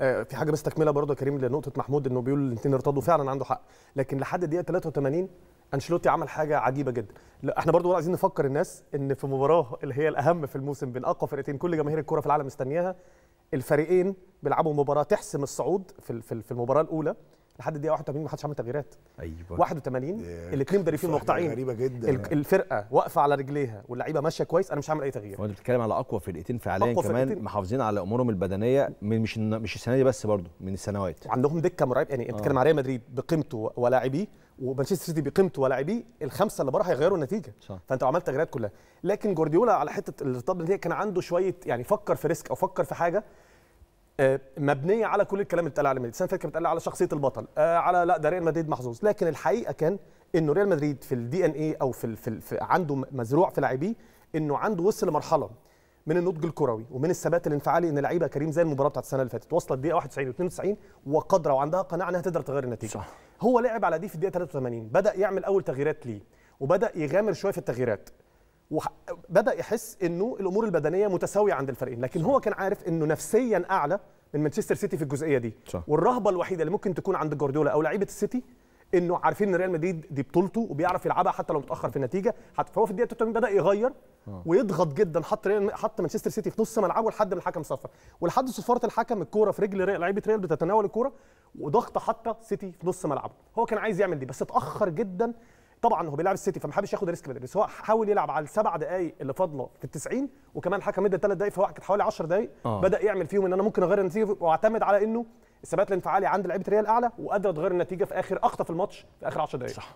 آه، في حاجه بس تكمله برضه يا كريم لنقطه محمود انه بيقول الاثنين ارتضوا فعلا عنده حق لكن لحد الدقيقه 83 انشلوتي عمل حاجه عجيبه جدا لا احنا برضو عايزين نفكر الناس ان في مباراه اللي هي الاهم في الموسم بين اقوى فرقتين كل جماهير الكره في العالم مستنياها الفريقين بيلعبوا مباراه تحسم الصعود في في المباراه الاولى لحد الدقيقه 81 ما حدش عمل تغييرات ايوه 81 الاثنين مدربين مقطعين غريبه جدا الفرقه واقفه على رجليها واللعيبه ماشيه كويس انا مش هعمل اي تغيير هو انت بتتكلم على اقوى فرقتين فعليا أقوى كمان فرقتين. محافظين على امورهم البدنيه من مش مش السنه دي بس برضه من السنوات عندهم دكه مرعب يعني انت آه. بتتكلم آه. على ريال مدريد بقيمته ولاعبيه ومانشستر سيتي بقيمته ولاعبيه الخمسه اللي بره هيغيروا النتيجه صح. فانت عملت تغييرات كلها لكن جوارديولا على حته الارتباط كان عنده شويه يعني فكر في ريسك او فكر في حاجه آه، مبنيه على كل الكلام اللي اتقال على مدريد، سان فيرك على شخصيه البطل، آه، على لا ده ريال مدريد محظوظ، لكن الحقيقه كان انه ريال مدريد في الدي ان اي او في, في, في عنده مزروع في لاعبيه انه عنده وصل لمرحله من النضج الكروي ومن الثبات الانفعالي ان لعيبه كريم زي المباراه بتاعت السنه اللي فاتت وصلت دقيقه 91 و92 وقادره وعندها قناعه انها تقدر تغير النتيجه صح. هو لعب على دي في الدقيقه 83 بدا يعمل اول تغييرات ليه وبدا يغامر شويه في التغييرات وبدا يحس انه الامور البدنيه متساويه عند الفريقين لكن صح. هو كان عارف انه نفسيا اعلى من مانشستر سيتي في الجزئيه دي صح. والرهبه الوحيده اللي ممكن تكون عند جوارديولا او لعيبه السيتي انه عارفين ان ريال مدريد دي بطولته وبيعرف يلعبها حتى لو متاخر في النتيجه حتى فهو في الدقيقه 83 بدا يغير آه. ويضغط جدا حط ريال حط مانشستر سيتي في نص ملعبه لحد ما الحكم صفر ولحد صفاره الحكم الكوره في رجل لعيبه ريال بتتناول الكوره وضغط حتى سيتي في نص ملعبه هو كان عايز يعمل دي بس اتاخر جدا طبعا هو بيلعب السيتي فما حبش ياخد ريسك بدري بس هو حاول يلعب على السبع دقائق اللي فاضله في ال 90 وكمان الحكم مدى ثلاث دقائق فهو كانت حوالي 10 دقائق آه. بدا يعمل فيهم ان انا ممكن اغير النتيجه واعتمد على انه الثبات الانفعالي عند لعيبه ريال اعلى وقادره تغير النتيجه في اخر اخطف الماتش في اخر 10 دقائق صح